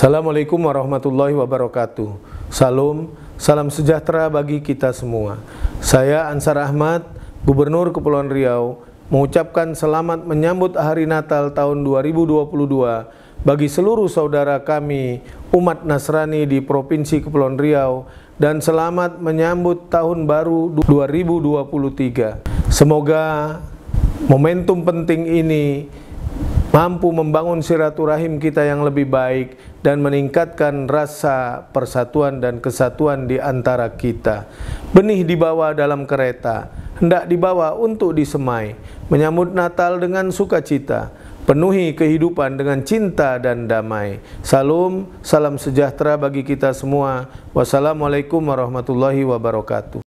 Assalamualaikum warahmatullahi wabarakatuh. Salam, salam sejahtera bagi kita semua. Saya Ansar Ahmad, Gubernur Kepulauan Riau, mengucapkan selamat menyambut hari Natal tahun 2022 bagi seluruh saudara kami umat Nasrani di Provinsi Kepulauan Riau dan selamat menyambut tahun baru 2023. Semoga momentum penting ini mampu membangun silaturahim kita yang lebih baik dan meningkatkan rasa persatuan dan kesatuan di antara kita. Benih dibawa dalam kereta, hendak dibawa untuk disemai, menyambut Natal dengan sukacita, penuhi kehidupan dengan cinta dan damai. Salam, salam sejahtera bagi kita semua. Wassalamualaikum warahmatullahi wabarakatuh.